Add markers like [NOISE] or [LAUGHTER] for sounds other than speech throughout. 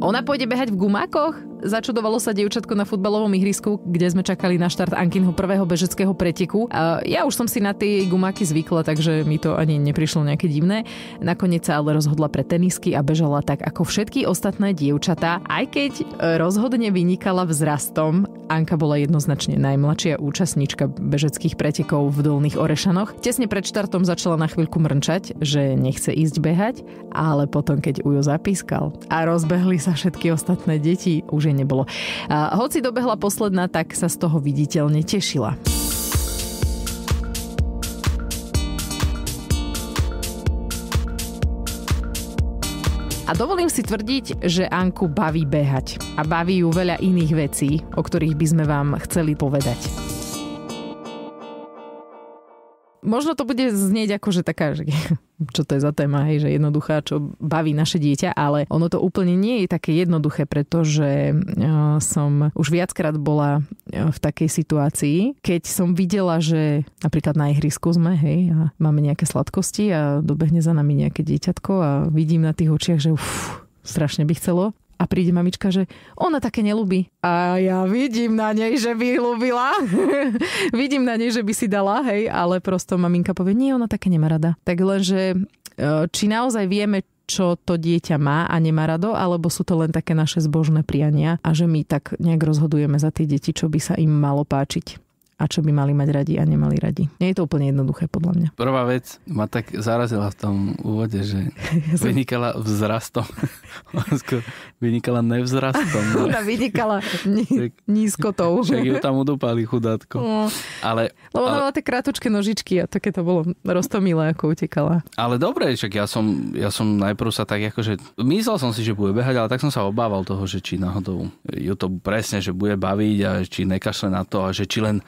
Ona pôjde behať v gumákoch? Začudovalo sa dievčatko na futbalovom ihrisku, kde sme čakali na štart Ankinho prvého bežeckého preteku. Ja už som si na tie gumáky zvykla, takže mi to ani neprišlo nejaké divné. Nakoniec sa ale rozhodla pre tenisky a bežala tak ako všetky ostatné dievčatá, aj keď rozhodne vynikala vzrastom. Anka bola jednoznačne najmladšia účastníčka bežeckých pretekov v Dolných Orešanoch. Tesne pred štartom začala na chvíľku mrnčať, že nechce ísť behať, ale potom keď Ujo zapískal a rozbehli sa za všetky ostatné deti už je nebolo. A hoci dobehla posledná, tak sa z toho viditeľne tešila. A dovolím si tvrdiť, že Anku baví behať. A baví ju veľa iných vecí, o ktorých by sme vám chceli povedať možno to bude znieť ako, že taká, že [LAUGHS] čo to je za téma, hej, že jednoduchá, čo baví naše dieťa, ale ono to úplne nie je také jednoduché, pretože e, som už viackrát bola e, v takej situácii, keď som videla, že napríklad na ihrisku sme, hej, a máme nejaké sladkosti a dobehne za nami nejaké dieťatko a vidím na tých očiach, že uf, strašne by chcelo a príde mamička, že ona také nelúbi. A ja vidím na nej, že by ľúbila. [LAUGHS] vidím na nej, že by si dala, hej, ale prosto maminka povie, nie, ona také nemá rada. Tak lenže, e, či naozaj vieme, čo to dieťa má a nemá rado, alebo sú to len také naše zbožné priania a že my tak nejak rozhodujeme za tie deti, čo by sa im malo páčiť a čo by mali mať radi a nemali radi. Nie je to úplne jednoduché podľa mňa. Prvá vec ma tak zarazila v tom úvode, že ja [LAUGHS] som... [LAUGHS] vynikala vzrastom. vynikala nevzrastom. [LAUGHS] Ona vynikala ní, nízkotou. Však ju tam udupali chudátko. No. Ale, Lebo ona ale... mala tie krátučké nožičky a také to bolo roztomilé, ako utekala. Ale dobre, však ja som, ja som najprv sa tak akože, myslel som si, že bude behať, ale tak som sa obával toho, že či náhodou ju to presne, že bude baviť a či nekašle na to a že či len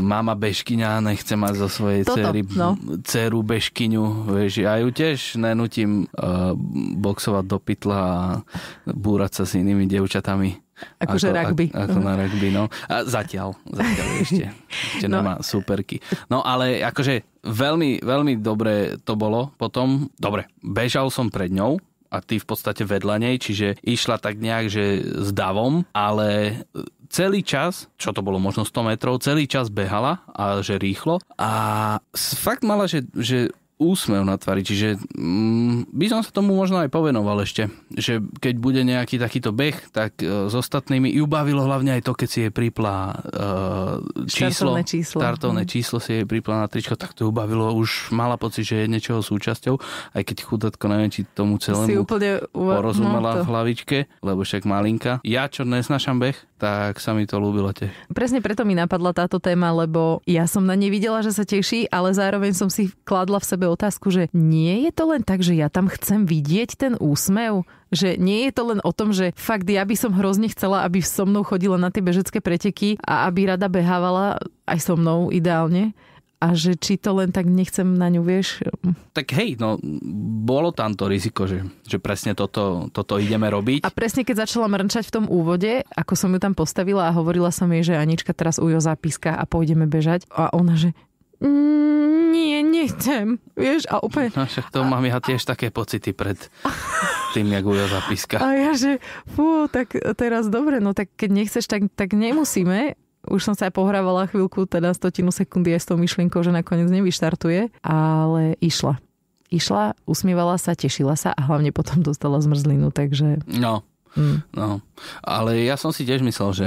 mama bežkyňa nechce mať zo svojej Toto, cery, no. ceru bežkyňu. Vieš, ja ju tiež nenutím uh, eh, boxovať do pytla a búrať sa s inými devčatami. Akože ako, rugby. Ako, ako na rugby, no. A zatiaľ, zatiaľ ešte. [LAUGHS] Ešte no. nemá superky. No ale akože veľmi, veľmi dobre to bolo potom. Dobre, bežal som pred ňou, a ty v podstate vedľa nej, čiže išla tak nejak, že s davom, ale celý čas, čo to bolo možno 100 metrov, celý čas behala a že rýchlo a fakt mala, že, že úsmev na tvári, čiže mm, by som sa tomu možno aj povenoval ešte, že keď bude nejaký takýto beh, tak e, s ostatnými ju bavilo hlavne aj to, keď si jej priplá e, číslo, startovné číslo, startovné mm. číslo si jej priplá na tričko, tak to ju bavilo, už mala pocit, že je niečoho súčasťou, aj keď chudatko neviem, či tomu celému si úplne uva- no, porozumela no, to. v hlavičke, lebo však malinka. Ja čo nesnášam beh, tak sa mi to ľúbilo tiež. Presne preto mi napadla táto téma, lebo ja som na nej videla, že sa teší, ale zároveň som si kladla v sebe otázku, že nie je to len tak, že ja tam chcem vidieť ten úsmev, že nie je to len o tom, že fakt ja by som hrozne chcela, aby so mnou chodila na tie bežecké preteky a aby rada behávala aj so mnou ideálne, a že či to len tak nechcem na ňu, vieš? Tak hej, no bolo tam to riziko, že, že presne toto, toto ideme robiť. A presne keď začala mrnčať v tom úvode, ako som ju tam postavila a hovorila som jej, že Anička teraz ujo zapíska a pôjdeme bežať. A ona, že nie, nechcem. Vieš, a úplne... No, však to mám ja tiež také pocity pred tým, jak Ujo zapíska. A ja, že fú, tak teraz dobre, no tak keď nechceš, tak, tak nemusíme. Už som sa aj pohrávala chvíľku, teda stotinu sekundy aj s tou myšlienkou, že nakoniec nevyštartuje, ale išla. Išla, usmievala sa, tešila sa a hlavne potom dostala zmrzlinu, takže... No, mm. no. Ale ja som si tiež myslel, že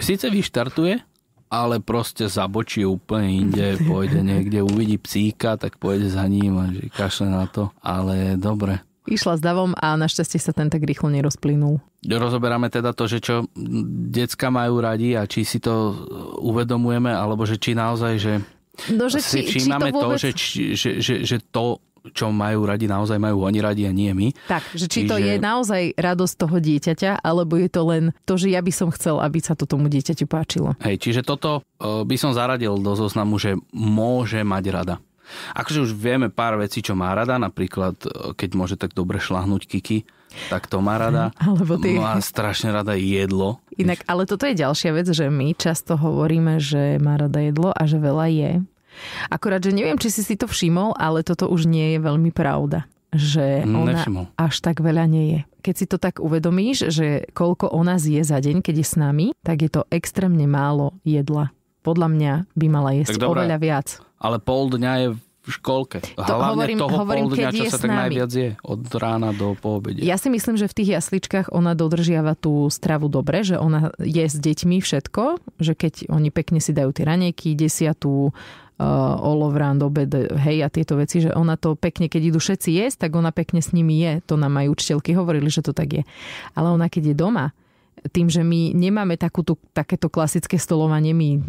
síce vyštartuje, ale proste zabočí úplne inde, pôjde niekde, uvidí psíka, tak pôjde za ním a že kašle na to, ale dobre. Išla s davom a našťastie sa ten tak rýchlo nerozplynul. Rozoberáme teda to, že čo decka majú radi a či si to uvedomujeme, alebo že či naozaj, že No, že si či, všímame či to, vôbec... to že, že, že, že to čo majú radi, naozaj majú oni radi a nie my. Tak, že či Čiže... to je naozaj radosť toho dieťaťa, alebo je to len to, že ja by som chcel, aby sa to tomu dieťaťu páčilo. Hej, čiže toto e, by som zaradil do zoznamu, že môže mať rada. Akože už vieme pár vecí, čo má rada, napríklad e, keď môže tak dobre šlahnuť kiky, tak to má rada. Mhm, alebo ty... Má no strašne rada jedlo. Inak, ale toto je ďalšia vec, že my často hovoríme, že má rada jedlo a že veľa je. Akorát, že neviem, či si si to všimol, ale toto už nie je veľmi pravda že ona Nevšimol. až tak veľa nie je. Keď si to tak uvedomíš, že koľko ona zje za deň, keď je s nami, tak je to extrémne málo jedla. Podľa mňa by mala jesť tak oveľa viac. Ale pol dňa je v školke. To Hlavne hovorím, toho hovorím, pol dňa, čo sa tak najviac je. Od rána do poobede. Ja si myslím, že v tých jasličkách ona dodržiava tú stravu dobre, že ona je s deťmi všetko, že keď oni pekne si dajú tie ranejky, desia Uh, olovrán, obed, hej a tieto veci, že ona to pekne, keď idú všetci jesť, tak ona pekne s nimi je. To nám aj učiteľky hovorili, že to tak je. Ale ona keď je doma, tým, že my nemáme takúto, takéto klasické stolovanie, my mm,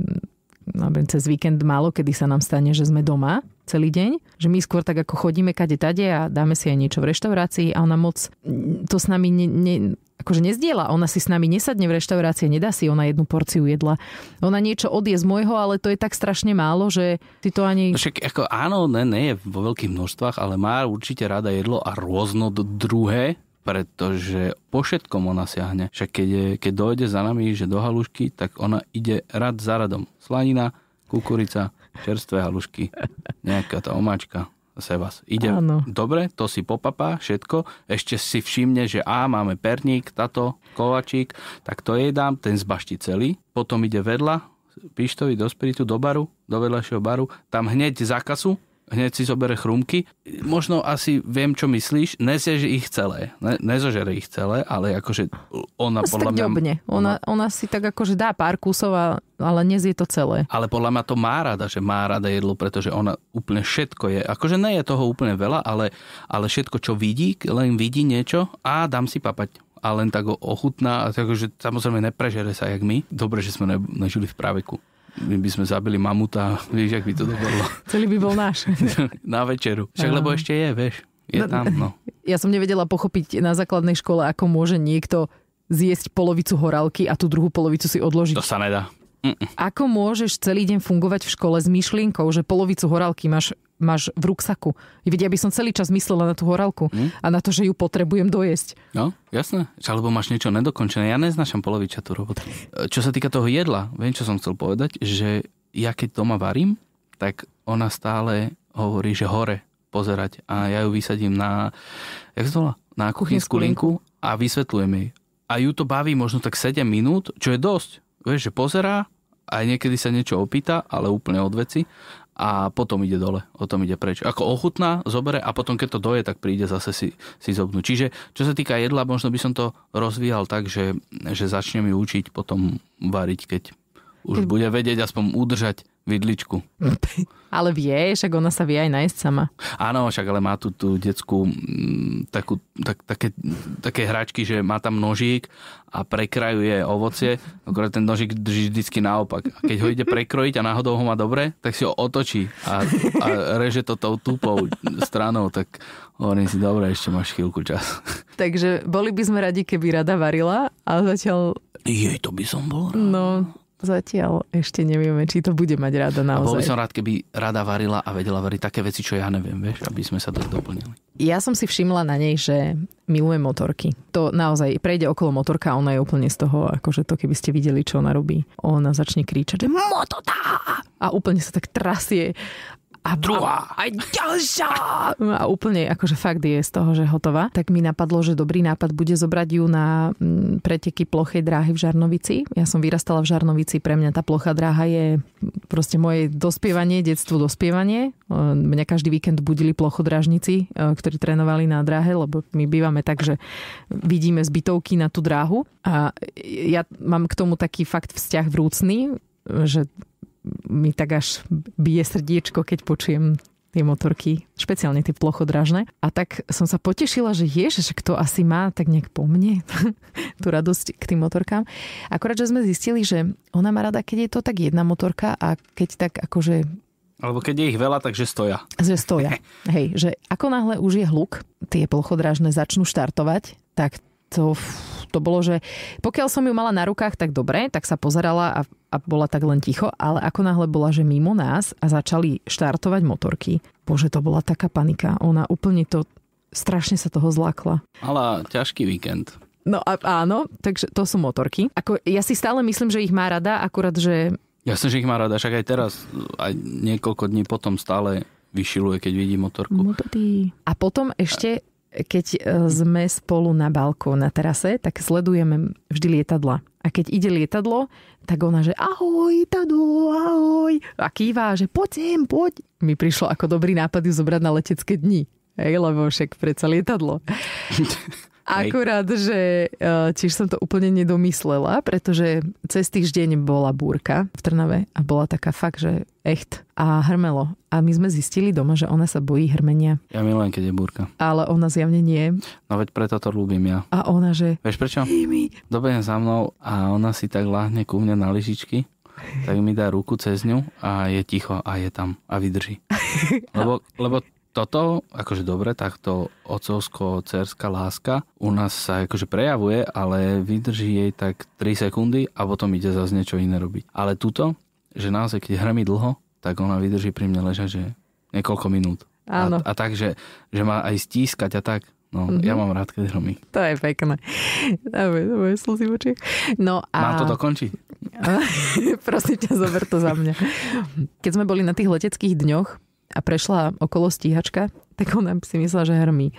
neviem, cez víkend málo, kedy sa nám stane, že sme doma celý deň, že my skôr tak ako chodíme kade tade a dáme si aj niečo v reštaurácii a ona moc mm, to s nami ne, ne, akože nezdiela. Ona si s nami nesadne v reštaurácii, nedá si ona jednu porciu jedla. Ona niečo odje z môjho, ale to je tak strašne málo, že si to ani... No však ako áno, ne, ne je vo veľkých množstvách, ale má určite rada jedlo a rôzno druhé, pretože po všetkom ona siahne. Však keď, je, keď dojde za nami, že do halušky, tak ona ide rad za radom. Slanina, kukurica, čerstvé halušky, nejaká tá omáčka. Sebas. Ide Áno. dobre, to si popapá všetko, ešte si všimne, že á, máme perník, tato, kovačík, tak to jej dám, ten zbašti celý. Potom ide vedľa, Pištovi do spiritu, do baru, do vedľajšieho baru, tam hneď zákazu hneď si zobere chrumky. Možno asi viem, čo myslíš, neseže ich celé. Ne, nezožere ich celé, ale akože ona asi podľa tak mňa... Ona, Ona, ona si tak akože dá pár kusov, a, ale nezie to celé. Ale podľa mňa to má rada, že má rada jedlo, pretože ona úplne všetko je. Akože nie je toho úplne veľa, ale, ale všetko, čo vidí, len vidí niečo a dám si papať a len tak ho ochutná takže samozrejme neprežere sa jak my. Dobre, že sme ne, nežili v práveku my by sme zabili mamuta, vieš, ak by to dopadlo. Celý by bol náš. [LAUGHS] na večeru. Však lebo ešte je, vieš. Je no, tam, no. [LAUGHS] Ja som nevedela pochopiť na základnej škole, ako môže niekto zjesť polovicu horálky a tú druhú polovicu si odložiť. To sa nedá. Mm-mm. Ako môžeš celý deň fungovať v škole s myšlienkou, že polovicu horálky máš máš v ruksaku. Veď ja by som celý čas myslela na tú horálku mm. a na to, že ju potrebujem dojesť. No, jasné. Alebo máš niečo nedokončené. Ja neznášam tú robotu. E, čo sa týka toho jedla, viem, čo som chcel povedať, že ja keď doma varím, tak ona stále hovorí, že hore pozerať a ja ju vysadím na, jak zvolá, na kuchynskú linku a vysvetľujem jej. A ju to baví možno tak 7 minút, čo je dosť. Vieš, že pozerá, aj niekedy sa niečo opýta, ale úplne od veci a potom ide dole, o tom ide preč. Ako ochutná, zobere a potom keď to doje, tak príde zase si, si zobnúť. Čiže čo sa týka jedla, možno by som to rozvíjal tak, že, že začnem ju učiť potom variť, keď už bude vedieť aspoň udržať vidličku. [LAUGHS] Ale vie, však ona sa vie aj nájsť sama. Áno, však ale má tu tú detskú takú, tak, také, také hračky, že má tam nožík a prekrajuje ovocie, akorát ten nožík drží vždycky naopak. A keď ho ide prekrojiť a náhodou ho má dobre, tak si ho otočí a, a reže to tou tupou stranou, tak hovorím si, dobre, ešte máš chvíľku čas. Takže boli by sme radi, keby rada varila a zatiaľ... Jej, to by som bol No, Zatiaľ ešte nevieme, či to bude mať rada naozaj. A bol by som rád, keby rada varila a vedela variť také veci, čo ja neviem, vieš, aby sme sa to doplnili. Ja som si všimla na nej, že miluje motorky. To naozaj prejde okolo motorka a ona je úplne z toho, akože to keby ste videli, čo ona robí. Ona začne kričať, že mototá! A úplne sa tak trasie a druhá. A, a ďalšia. [LAUGHS] A úplne akože fakt je z toho, že hotová. Tak mi napadlo, že dobrý nápad bude zobrať ju na mm, preteky plochej dráhy v Žarnovici. Ja som vyrastala v Žarnovici, pre mňa tá plocha dráha je proste moje dospievanie, detstvo dospievanie. Ehm, mňa každý víkend budili plochodrážnici, ehm, ktorí trénovali na dráhe, lebo my bývame tak, že vidíme zbytovky na tú dráhu. A ja mám k tomu taký fakt vzťah vrúcný, že mi tak až bije srdiečko, keď počujem tie motorky, špeciálne tie plochodražné. A tak som sa potešila, že ježiš, kto asi má tak nejak po mne [LAUGHS] tú radosť k tým motorkám. Akorát, že sme zistili, že ona má rada, keď je to tak jedna motorka a keď tak akože alebo keď je ich veľa, takže stoja. Že stoja. [LAUGHS] Hej, že ako náhle už je hluk, tie plochodrážne začnú štartovať, tak to to bolo, že pokiaľ som ju mala na rukách, tak dobre, tak sa pozerala a, a bola tak len ticho, ale ako náhle bola, že mimo nás a začali štartovať motorky. Bože, to bola taká panika. Ona úplne to, strašne sa toho zlákla. Ale ťažký víkend. No a, áno, takže to sú motorky. Ako, ja si stále myslím, že ich má rada, akurát, že... Ja som, že ich má rada, však aj teraz, aj niekoľko dní potom stále vyšiluje, keď vidí motorku. Motody. A potom ešte keď e, sme spolu na balkón na terase, tak sledujeme vždy lietadla. A keď ide lietadlo, tak ona, že ahoj, tadu, ahoj. A kýva, že poď sem, poď. Mi prišlo ako dobrý nápad ju zobrať na letecké dni. Hej, lebo však predsa lietadlo. [LAUGHS] Akurát, že e, tiež som to úplne nedomyslela, pretože cez týždeň bola búrka v Trnave a bola taká fakt, že echt a hrmelo. A my sme zistili doma, že ona sa bojí hrmenia. Ja milujem, keď je búrka. Ale ona zjavne nie. No veď preto to ľúbim ja. A ona, že... Vieš prečo? Mi... Dobre za mnou a ona si tak láhne ku mne na lyžičky tak mi dá ruku cez ňu a je ticho a je tam a vydrží. [LAUGHS] Lebo, lebo toto, akože dobre, takto ocovsko-cerská láska u nás sa akože prejavuje, ale vydrží jej tak 3 sekundy a potom ide zase niečo iné robiť. Ale tuto, že naozaj, keď hrmi dlho, tak ona vydrží pri mne ležať, že niekoľko minút. Áno. A, a tak, že, že má aj stískať a tak. No, mm-hmm. ja mám rád, keď hromí. To je pekné. Dáme, dáme slzy v očiach. No a... Má to dokončiť? [LAUGHS] Prosím ťa, zober to za mňa. Keď sme boli na tých leteckých dňoch, a prešla okolo stíhačka, tak ona si myslela, že hrmí.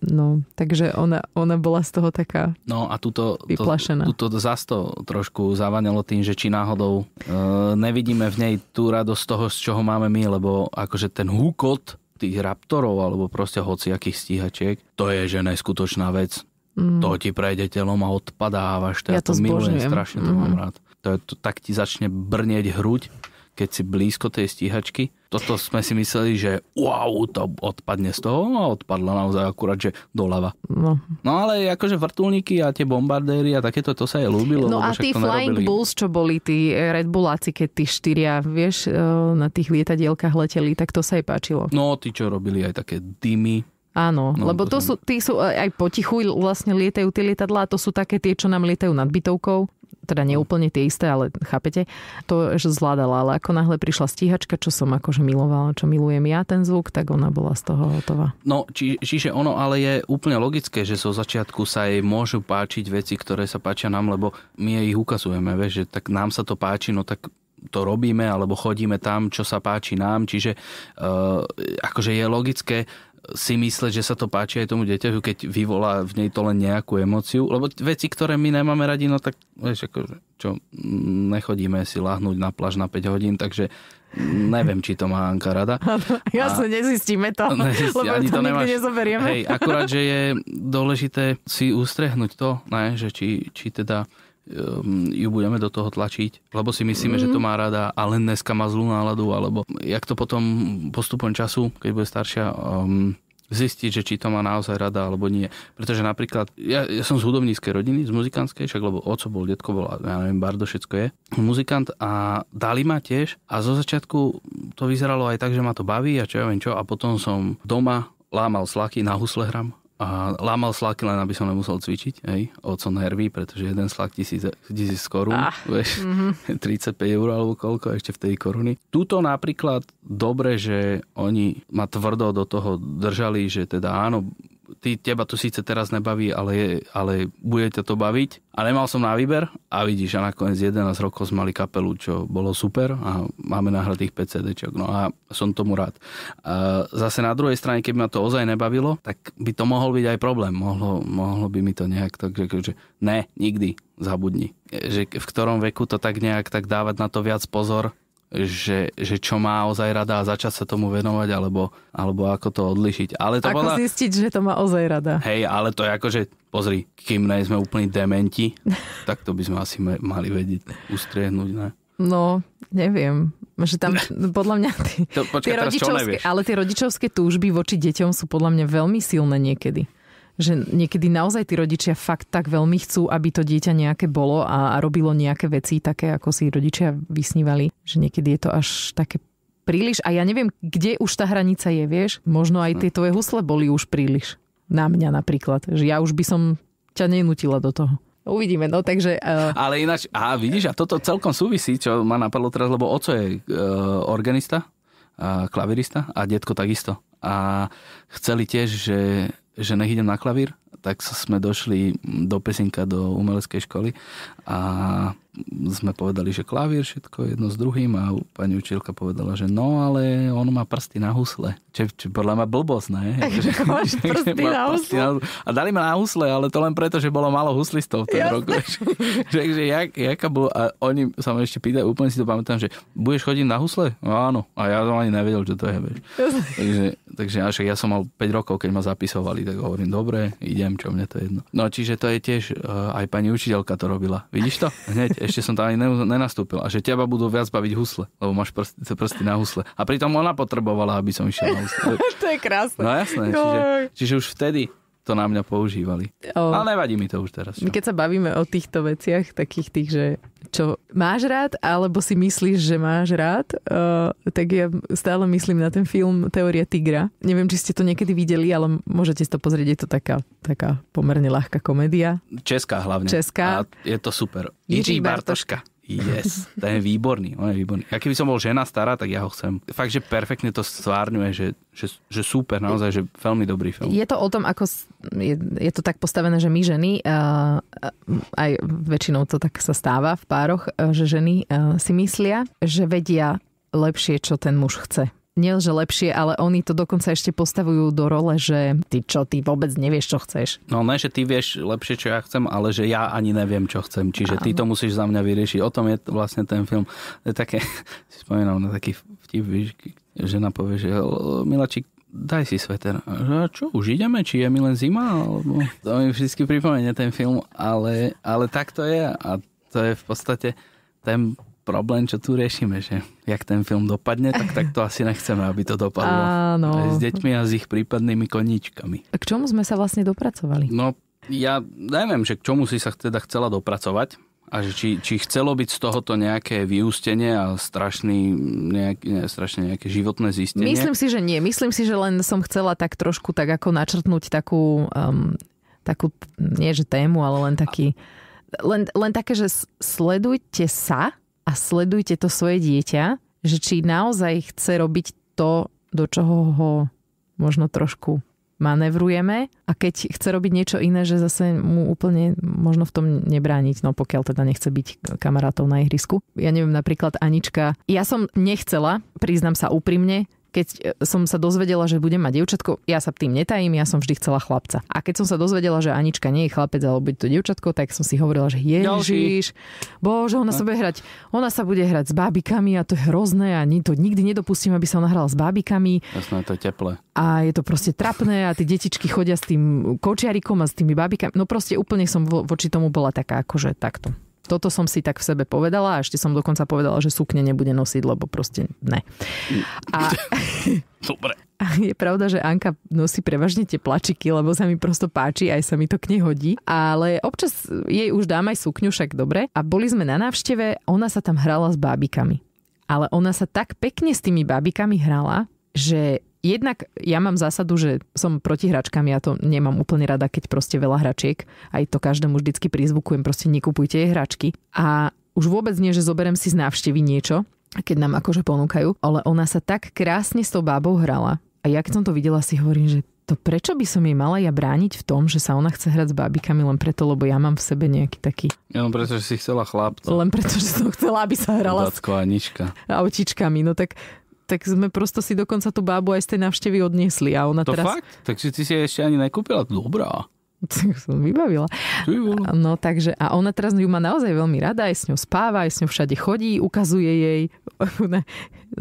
No, takže ona, ona bola z toho taká No a túto, vyplašená. To, zás to trošku zavanelo tým, že či náhodou e, nevidíme v nej tú radosť toho, z čoho máme my, lebo akože ten húkot tých raptorov alebo proste hociakých stíhačiek, to je že neskutočná vec. Mm. To ti prejde telom a odpadávaš. Ja, ja to, to milujem, strašne to mm. mám mm-hmm. rád. To je, to, tak ti začne brnieť hruď keď si blízko tej stíhačky. Toto sme si mysleli, že wow, to odpadne z toho a no, odpadlo naozaj akurát, že doľava. No. no ale akože vrtulníky a tie bombardéry a takéto, to sa aj ľúbilo. No a tí Flying nerobili. Bulls, čo boli tí Red Bulláci, keď tí štyria, vieš, e, na tých lietadielkach leteli, tak to sa jej páčilo. No, tí, čo robili aj také dymy, Áno, no, lebo to sú, tí sú aj potichu vlastne lietajú tie lietadlá, to sú také tie, čo nám lietajú nad bytovkou teda neúplne hm. tie isté, ale chápete, to že zvládala, ale ako náhle prišla stíhačka, čo som akože milovala, čo milujem ja ten zvuk, tak ona bola z toho hotová. No, či, čiže ono ale je úplne logické, že zo začiatku sa jej môžu páčiť veci, ktoré sa páčia nám, lebo my jej ich ukazujeme, vieš, že tak nám sa to páči, no tak to robíme alebo chodíme tam, čo sa páči nám, čiže uh, akože je logické, si mysleť, že sa to páči aj tomu dieťaťu, keď vyvolá v nej to len nejakú emociu. Lebo veci, ktoré my nemáme radi, no tak vieš, ako, čo, nechodíme si lahnúť na pláž na 5 hodín, takže neviem, či to má Anka rada. [LAUGHS] Ja sa nezistíme to, [LAUGHS] no, nezistí, lebo ani to, nemáš... nikdy nezoberieme. Hej, akurát, že je dôležité si ústrehnúť to, ne, že či, či teda Ehm, ju budeme do toho tlačiť, lebo si myslíme, mm. že to má rada a len dneska má zlú náladu, alebo jak to potom postupom času, keď bude staršia, um, zistiť, že či to má naozaj rada alebo nie. Pretože napríklad, ja, ja som z hudobníckej rodiny, z muzikantskej, však lebo oco bol, detko bol, ja neviem, Bardo, všetko je, muzikant a dali ma tiež a zo začiatku to vyzeralo aj tak, že ma to baví a čo ja viem čo a potom som doma lámal slaky, na husle hram, a lámal slaky len, aby som nemusel cvičiť, hej, Ocon Hervy, pretože jeden slak tisíc, tisíc korún, ah, vieš, mm-hmm. 35 [LAUGHS] eur alebo koľko ešte v tej koruny. Tuto napríklad dobre, že oni ma tvrdo do toho držali, že teda áno, ty, teba to síce teraz nebaví, ale, ale bude ťa to baviť. A nemal som na výber a vidíš, a nakoniec 11 rokov sme mali kapelu, čo bolo super a máme nahratých 5 cd no a som tomu rád. A zase na druhej strane, keby ma to ozaj nebavilo, tak by to mohol byť aj problém, mohlo, mohlo by mi to nejak tak, že, že ne, nikdy, zabudni. Že v ktorom veku to tak nejak tak dávať na to viac pozor, že, že čo má ozaj rada a začať sa tomu venovať, alebo, alebo ako to odlišiť. Ale to ako bola... zistiť, že to má ozaj rada. Hej, ale to je ako, že pozri, kým nie sme úplní dementi, [LAUGHS] tak to by sme asi mali vedieť ustriehnúť, ne? No, neviem. Že tam, [LAUGHS] podľa mňa, tí, to, počkaj, tie rodičovské, ale tie rodičovské túžby voči deťom sú podľa mňa veľmi silné niekedy že niekedy naozaj tí rodičia fakt tak veľmi chcú, aby to dieťa nejaké bolo a, a robilo nejaké veci také, ako si rodičia vysnívali, že niekedy je to až také príliš a ja neviem, kde už tá hranica je, vieš? Možno aj tie tvoje husle boli už príliš. Na mňa napríklad. Že ja už by som ťa nenutila do toho. Uvidíme, no takže... Uh... Ale ináč, a vidíš, a toto celkom súvisí, čo ma napadlo teraz, lebo oco je uh, organista, uh, klavirista a detko takisto. A chceli tiež, že že nech idem na klavír, tak sme došli do Pesinka, do umeleckej školy a sme povedali, že klavír všetko jedno s druhým a pani učiteľka povedala, že no, ale on má prsty na husle. Čo, čo podľa ma blbosť, ne? [LAUGHS] Že, [LAUGHS] na Na, a dali ma na husle, ale to len preto, že bolo malo huslistov v tom roku. Takže [LAUGHS] jak, jaká bolo, a oni sa ma ešte pýtajú, úplne si to pamätám, že budeš chodiť na husle? No, áno. A ja som ani nevedel, čo to je, vieš. Takže, takže až ja som mal 5 rokov, keď ma zapisovali, tak hovorím, dobre, idem, čo mne to je jedno. No, čiže to je tiež, eh, aj pani učiteľka to robila. Vidíš to? Hneď ešte som tam ani nenastúpil. A že teba budú viac baviť husle, lebo máš prsty, prsty na husle. A pritom ona potrebovala, aby som išiel na husle. [LAUGHS] to je krásne. No jasné. Čiže, čiže už vtedy to na mňa používali. O... Ale nevadí mi to už teraz. Čo? Keď sa bavíme o týchto veciach, takých tých, že čo máš rád, alebo si myslíš, že máš rád, uh, tak ja stále myslím na ten film Teória tigra. Neviem, či ste to niekedy videli, ale môžete si to pozrieť, je to taká, taká pomerne ľahká komédia. Česká hlavne. Česká. A je to super. Jiří Bartoška yes, ten je výborný, on je výborný. Ja keby som bol žena stará, tak ja ho chcem. Fakt, že perfektne to stvárňuje, že, že, že super, naozaj, že veľmi dobrý film. Je to o tom, ako je, je to tak postavené, že my ženy, uh, aj väčšinou to tak sa stáva v pároch, uh, že ženy uh, si myslia, že vedia lepšie, čo ten muž chce že lepšie, ale oni to dokonca ešte postavujú do role, že ty čo, ty vôbec nevieš, čo chceš. No ne, že ty vieš lepšie, čo ja chcem, ale že ja ani neviem, čo chcem. Čiže Áno. ty to musíš za mňa vyriešiť. O tom je vlastne ten film. Je také, [LAUGHS] si spomínam na taký vtip, víš, žena povie, že Milačík, daj si sveter. A čo, už ideme? Či je mi len zima? Alebo... To mi vždy pripomenie ten film, ale, ale tak to je a to je v podstate ten problém, čo tu riešime, že jak ten film dopadne, tak, tak to asi nechceme, aby to dopadlo. Áno. Aj s deťmi a s ich prípadnými koníčkami. K čomu sme sa vlastne dopracovali? No, ja neviem, že k čomu si sa teda chcela dopracovať a že či, či chcelo byť z tohoto nejaké vyústenie a strašný, nejak, ne, strašne nejaké životné zistenie? Myslím si, že nie. Myslím si, že len som chcela tak trošku tak ako načrtnúť takú, um, takú nie že tému, ale len taký... Len, len také, že sledujte sa a sledujte to svoje dieťa, že či naozaj chce robiť to, do čoho ho možno trošku manevrujeme a keď chce robiť niečo iné, že zase mu úplne možno v tom nebrániť, no pokiaľ teda nechce byť kamarátov na ihrisku. Ja neviem, napríklad Anička, ja som nechcela, priznam sa úprimne, keď e, som sa dozvedela, že budem mať dievčatko, ja sa tým netajím, ja som vždy chcela chlapca. A keď som sa dozvedela, že Anička nie je chlapec, alebo bude to dievčatko, tak som si hovorila, že ježiš, bože, ona no. sa bude hrať, ona sa bude hrať s bábikami a to je hrozné a to nikdy nedopustím, aby sa ona hrala s bábikami. Jasné, to je teple. A je to proste trapné a tie detičky chodia s tým kočiarikom a s tými bábikami. No proste úplne som voči tomu bola taká akože takto toto som si tak v sebe povedala a ešte som dokonca povedala, že sukne nebude nosiť, lebo proste ne. A... [LAUGHS] Dobre. je pravda, že Anka nosí prevažne tie plačiky, lebo sa mi prosto páči, aj sa mi to k nej hodí. Ale občas jej už dám aj sukňu, však dobre. A boli sme na návšteve, ona sa tam hrala s bábikami. Ale ona sa tak pekne s tými bábikami hrala, že jednak ja mám zásadu, že som proti hračkám, ja to nemám úplne rada, keď proste veľa hračiek. Aj to každému vždycky prizvukujem, proste nekupujte jej hračky. A už vôbec nie, že zoberem si z návštevy niečo, keď nám akože ponúkajú, ale ona sa tak krásne s tou bábou hrala. A ja keď som to videla, si hovorím, že to prečo by som jej mala ja brániť v tom, že sa ona chce hrať s bábikami len preto, lebo ja mám v sebe nejaký taký... Ja, len preto, že si chcela chlapca. Len preto, že som chcela, aby sa hrala Dacko s... Autičkami, no tak tak sme prosto si dokonca tú bábu aj z tej návštevy odniesli. A ona to teraz... fakt? Takže ty si ešte ani nekúpila? Dobrá. [LAUGHS] Tak som vybavila. No takže, a ona teraz ju má naozaj veľmi rada, aj s ňou spáva, aj s ňou všade chodí, ukazuje jej. [LAUGHS]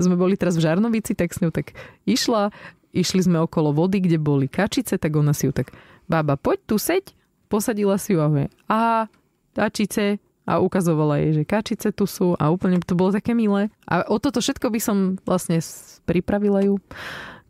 sme boli teraz v Žarnovici, tak s ňou tak išla, išli sme okolo vody, kde boli kačice, tak ona si ju tak, baba, poď tu seď, posadila si ju a, aha, kačice, a ukazovala jej, že kačice tu sú a úplne to bolo také milé. A o toto všetko by som vlastne pripravila ju,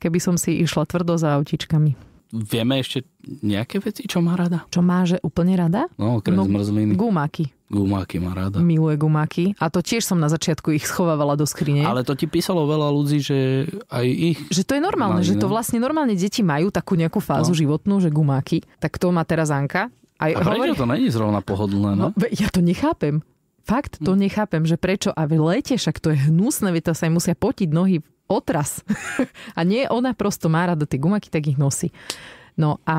keby som si išla tvrdo za autičkami. Vieme ešte nejaké veci, čo má rada? Čo má, že úplne rada? No, okrem no, zmrzliny. Gumáky. Gumáky má rada. Miluje gumáky. A to tiež som na začiatku ich schovávala do skrine. Ale to ti písalo veľa ľudí, že aj ich... Že to je normálne, že to no. vlastne normálne deti majú takú nejakú fázu no. životnú, že gumáky. Tak to má teraz Anka. Aj a prečo to není zrovna pohodlné? No? no? Ja to nechápem. Fakt to hm. nechápem, že prečo a v lete, však to je hnusné, vy to sa im musia potiť nohy otras. [LAUGHS] a nie, ona prosto má rada tie gumaky, tak ich nosí. No a,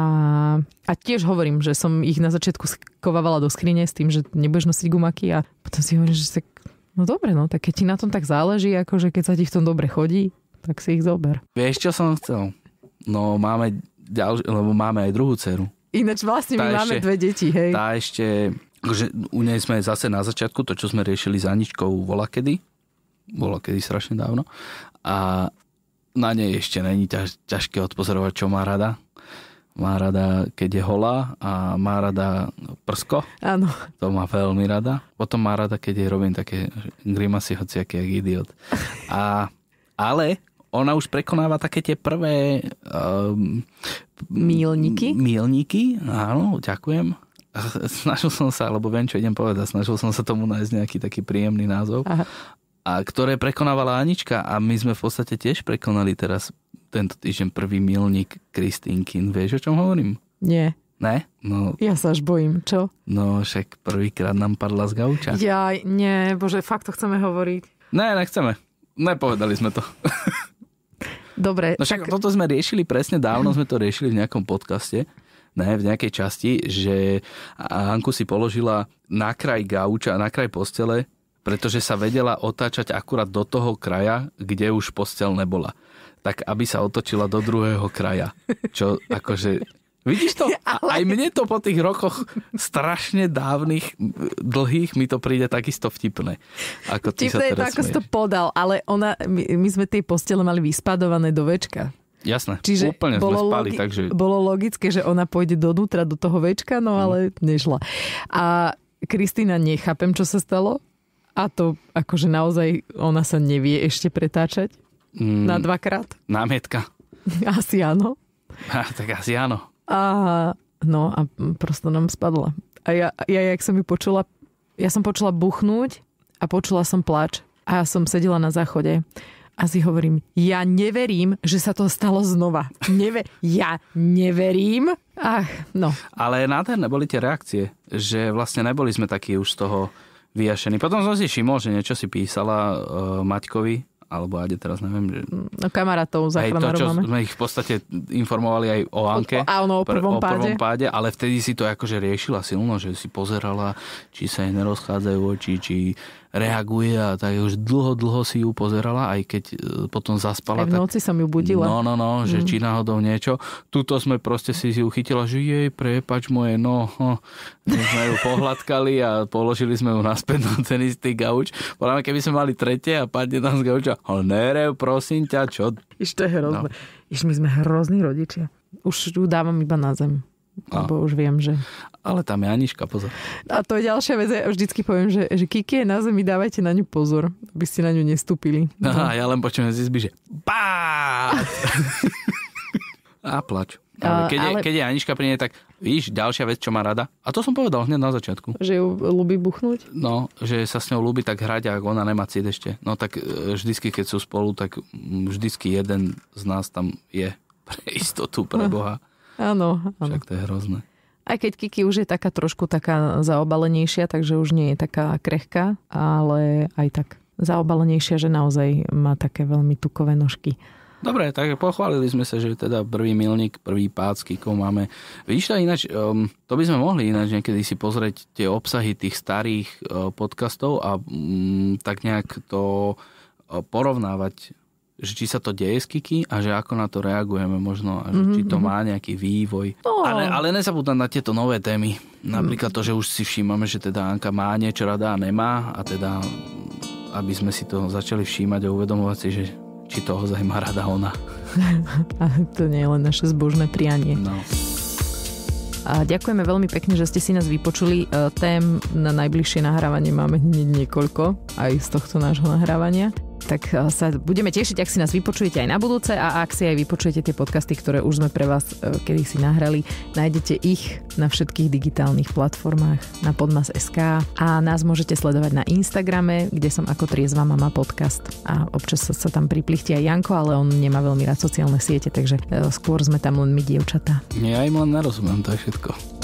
a tiež hovorím, že som ich na začiatku skovávala do skrine s tým, že nebudeš nosiť gumaky a potom si hovorím, že sa... no dobre, no tak keď ti na tom tak záleží, akože keď sa ti v tom dobre chodí, tak si ich zober. Vieš, čo som chcel? No máme ďalšie, lebo máme aj druhú dceru. Ináč vlastne my máme ešte, dve deti, hej. Tá ešte, že akože u nej sme zase na začiatku, to čo sme riešili s Aničkou volakedy, volakedy strašne dávno, a na nej ešte není ťaž, ťažké odpozorovať, čo má rada. Má rada, keď je holá a má rada prsko. Áno. To má veľmi rada. Potom má rada, keď je robím také grimasy, hoci jak idiot. A, ale ona už prekonáva také tie prvé... Um, mílniky? Mílniky, áno, ďakujem. [LAUGHS] Snažil som sa, alebo viem, čo idem povedať, snažil som sa tomu nájsť nejaký taký príjemný názov. Aha. A ktoré prekonávala Anička a my sme v podstate tiež prekonali teraz tento týždeň prvý milník Kristinkin. Vieš, o čom hovorím? Nie. Ne? No, ja sa až bojím, čo? No však prvýkrát nám padla z gauča. Ja, nie, bože, fakt to chceme hovoriť. Ne, nechceme. Nepovedali sme to. [LAUGHS] Dobre. No však tak... toto sme riešili presne dávno, sme to riešili v nejakom podcaste, ne, v nejakej časti, že Anku si položila na kraj gauča, na kraj postele, pretože sa vedela otáčať akurát do toho kraja, kde už postel nebola tak aby sa otočila do druhého kraja. Čo akože Vidíš to? [LAUGHS] Ale... Aj mne to po tých rokoch strašne dávnych, dlhých mi to príde takisto vtipné. Ako ty vtipné sa je to, ako si to podal, ale ona, my, my sme tie postele mali vyspadované do večka. Jasné, Čiže úplne bolo sme spali, logi- takže... Bolo logické, že ona pôjde donútra do toho večka, no mhm. ale nešla. A Kristýna, nechápem, čo sa stalo. A to akože naozaj ona sa nevie ešte pretáčať. Mm, na dvakrát? Námietka. [LAUGHS] Asi áno. [LAUGHS] tak asi áno. A, no a prosto nám spadla. A ja, ja, jak som ju počula, ja som počula buchnúť a počula som plač. A ja som sedela na záchode a si hovorím, ja neverím, že sa to stalo znova. Neve- ja neverím. Ach, no. Ale nádherné boli tie reakcie, že vlastne neboli sme takí už z toho vyjašení. Potom som si všimol, že niečo si písala uh, Maťkovi, alebo ajde teraz neviem. Že... Mm, no, kamarátov záchranárov to, čo máme. sme ich v podstate informovali aj o Anke. O, áno, o prvom, pr- páde. o prvom páde. Ale vtedy si to akože riešila silno, že si pozerala, či sa jej nerozchádzajú oči, či reaguje a tak už dlho, dlho si ju pozerala, aj keď e, potom zaspala. Aj v noci tak, som ju budila. No, no, no, že mm. či náhodou niečo. Tuto sme proste si ju chytila, že jej, prepač moje, no, My sme ju pohľadkali a položili sme ju naspäť na ten istý gauč. Podľa keby sme mali tretie a padne tam z gauča, ale nerev, prosím ťa, čo? Iš to je hrozné. No. Iš my sme hrozní rodičia. Už ju dávam iba na zem. A. Lebo už viem, že... Ale tam je Aniška, pozor. A to je ďalšia vec, ja vždycky poviem, že, že Kiki je na zemi, dávajte na ňu pozor, aby ste na ňu nestúpili. Aha, no. ja len počujem z izby, že bá! [LAUGHS] a plač. Ale keď, ale... keď je Aniška pri nej, tak víš, ďalšia vec, čo má rada. A to som povedal hneď na začiatku. Že ju ľubí buchnúť? No, že sa s ňou ľubí tak hrať, ak ona nemá cít ešte. No tak e, vždycky, keď sú spolu, tak vždycky jeden z nás tam je. Pre istotu, pre Boha. Áno, áno. Však to je hrozné. Aj keď Kiki už je taká trošku taká zaobalenejšia, takže už nie je taká krehká, ale aj tak zaobalenejšia, že naozaj má také veľmi tukové nožky. Dobre, tak pochválili sme sa, že teda prvý milník, prvý pád s Kikou máme. Vidíš to ináč, um, to by sme mohli ináč niekedy si pozrieť tie obsahy tých starých uh, podcastov a um, tak nejak to uh, porovnávať že či sa to deje z Kiki a že ako na to reagujeme možno a že mm-hmm. či to mhm. má nejaký vývoj. No. Ale, ale nezabúdam na tieto nové témy. Napríklad to, že už si všímame, že teda Anka má niečo rada a nemá a teda aby sme si to začali všímať a uvedomovať si, že či to ozaj rada ona. [LAUGHS] a to nie je len naše zbožné prianie. No. A ďakujeme veľmi pekne, že ste si nás vypočuli. E, tém na najbližšie nahrávanie máme hneď niekoľko, aj z tohto nášho nahrávania tak eh, sa budeme tešiť, ak si nás vypočujete aj na budúce a ak si aj vypočujete tie podcasty, ktoré už sme pre vás eh, kedy si nahrali, nájdete ich na všetkých digitálnych platformách na podmas.sk a nás môžete sledovať na Instagrame, kde som ako triezva mama podcast a občas sa tam priplichtia aj Janko, ale on nemá veľmi rád sociálne siete, takže eh, skôr sme tam len my dievčatá. Ja im len nerozumiem, to je všetko.